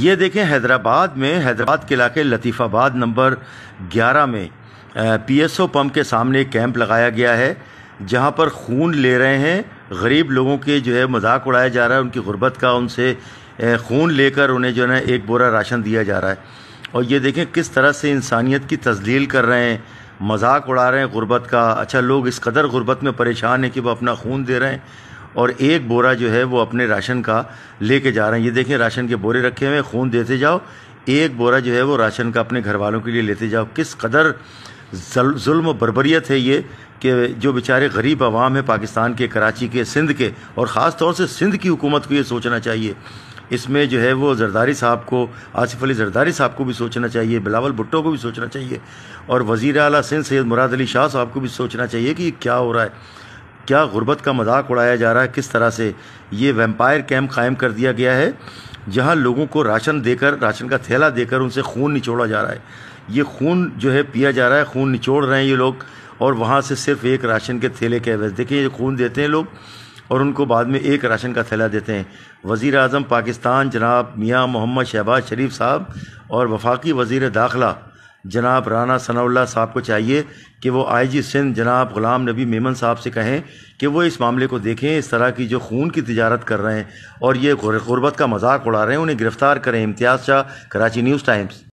ये देखें हैदराबाद में हैदराबाद के इलाके लतीफ़ाबाद नंबर 11 में पीएसओ पंप के सामने एक कैंप लगाया गया है जहाँ पर खून ले रहे हैं गरीब लोगों के जो है मजाक उड़ाया जा रहा है उनकी गुर्बत का उनसे खून लेकर उन्हें जो है ना एक बोरा राशन दिया जा रहा है और ये देखें किस तरह से इंसानियत की तस्दील कर रहे हैं मजाक उड़ा रहे हैं गुर्बत का अच्छा लोग इस कदर गुर्बत में परेशान हैं कि वह अपना खून दे रहे हैं और एक बोरा जो है वो अपने राशन का लेके जा रहे हैं ये देखें राशन के बोरे रखे हुए हैं खून देते जाओ एक बोरा जो है वो राशन का अपने घर वालों के लिए लेते जाओ किस कदर जुल्म बरबरीत है ये कि जो बेचारे गरीब आवाम है पाकिस्तान के कराची के सिंध के और ख़ास तौर से सिंध की हुकूमत को ये सोचना चाहिए इसमें जो है वो जरदारी साहब को आसिफ अली जरदारी साहब को भी सोचना चाहिए बिलावल भुट्टो को भी सोचना चाहिए और वज़ी अला सिंध सैद मुराद अली शाह साहब को भी सोचना चाहिए कि ये क्या हो रहा है क्या गुर्बत का मजाक उड़ाया जा रहा है किस तरह से ये वेम्पायर कैम्प कायम कर दिया गया है जहाँ लोगों को राशन देकर राशन का थैला देकर उनसे खून निचोड़ा जा रहा है ये खून जो है पिया जा रहा है खून निचोड़ रहे हैं ये लोग और वहाँ से सिर्फ एक राशन के थैले के अवैध देखिए ये खून देते हैं लोग और उनको बाद में एक राशन का थैला देते हैं वज़ी अजम पाकिस्तान जनाब मियाँ मोहम्मद शहबाज शरीफ साहब और वफाकी वज़ी दाखिला जनाब राना सनाउल्ला साहब को चाहिए कि वो आईजी सिंध जनाब गुलाम नबी मेमन साहब से कहें कि वो इस मामले को देखें इस तरह की जो खून की तजारत कर रहे हैं और ये गुरबत का मजाक उड़ा रहे हैं उन्हें गिरफ़्तार करें इम्तियाज़ शाह कराची न्यूज़ टाइम्स